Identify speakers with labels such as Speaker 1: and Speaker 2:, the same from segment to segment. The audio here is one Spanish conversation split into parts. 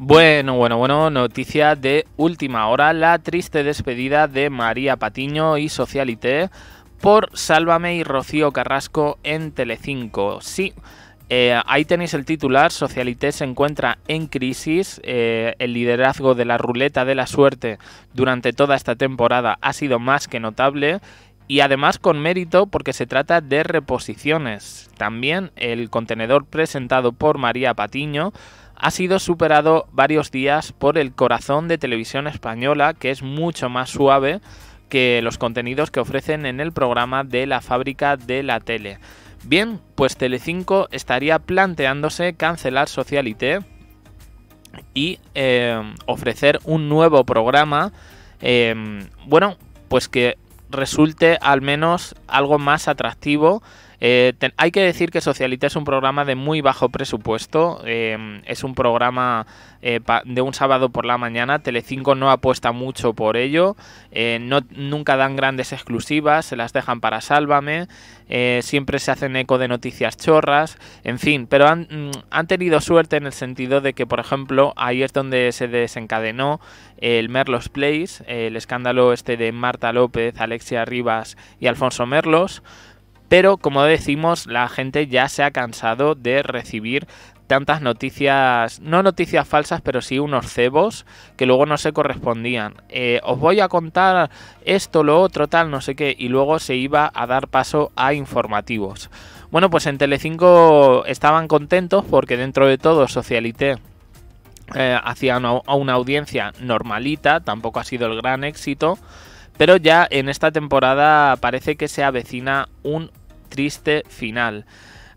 Speaker 1: Bueno, bueno, bueno, noticia de última hora, la triste despedida de María Patiño y Socialité por Sálvame y Rocío Carrasco en Telecinco. Sí, eh, ahí tenéis el titular, Socialité se encuentra en crisis, eh, el liderazgo de la ruleta de la suerte durante toda esta temporada ha sido más que notable y además con mérito porque se trata de reposiciones. También el contenedor presentado por María Patiño ha sido superado varios días por el corazón de televisión española, que es mucho más suave que los contenidos que ofrecen en el programa de la fábrica de la tele. Bien, pues Telecinco estaría planteándose cancelar Socialité y em, ofrecer un nuevo programa, em, bueno, pues que resulte al menos algo más atractivo eh, hay que decir que Socialita es un programa de muy bajo presupuesto, em, es un programa eh, de un sábado por la mañana, Telecinco no apuesta mucho por ello, eh, no, nunca dan grandes exclusivas, se las dejan para Sálvame, siempre se hacen eco de noticias chorras, en fin, pero han, mm, han, tenido suerte en el sentido de que, por ejemplo, ahí es donde se desencadenó el Merlos Place, el escándalo este de Marta López, Alexia Rivas y Alfonso Merlos, pero como decimos, la gente ya se ha cansado de recibir tantas noticias, no noticias falsas, pero sí unos cebos que luego no se correspondían. Eh, os voy a contar esto, lo otro, tal, no sé qué, y luego se iba a dar paso a informativos. Bueno, pues en Telecinco estaban contentos porque dentro de todo Socialité eh, hacía una audiencia normalita, tampoco ha sido el gran éxito. Pero ya en esta temporada parece que se avecina un triste final.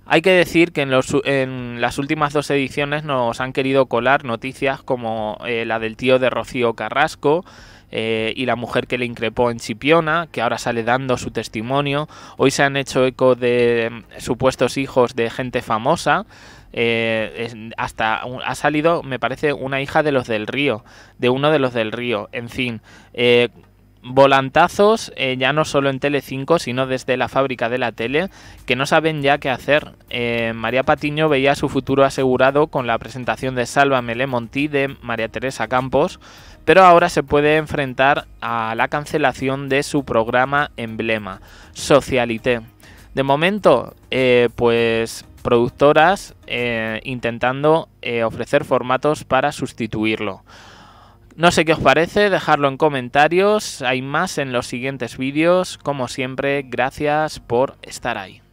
Speaker 1: Hay que decir que en, en, las últimas dos ediciones nos han querido colar noticias como eh, la del tío de Rocío Carrasco eh, y la mujer que le increpó en Chipiona, que ahora sale dando su testimonio. Hoy se han hecho eco de mm, supuestos hijos de gente famosa. Eh, hasta ha salido, me parece, una hija de los del río, de uno de los del río. En fin volantazos eh, ya no solo en Tele5, sino desde la fábrica de la tele, que no saben ya qué hacer. Eh, María Patiño veía su futuro asegurado con la presentación de Sálvame Le Monti de María Teresa Campos, pero ahora se puede enfrentar a la cancelación de su programa emblema, Socialité. De momento, eh, pues productoras intentando ofrecer formatos para sustituirlo. No sé qué os parece, dejarlo en comentarios, hay más en los siguientes vídeos, como siempre, gracias por estar ahí.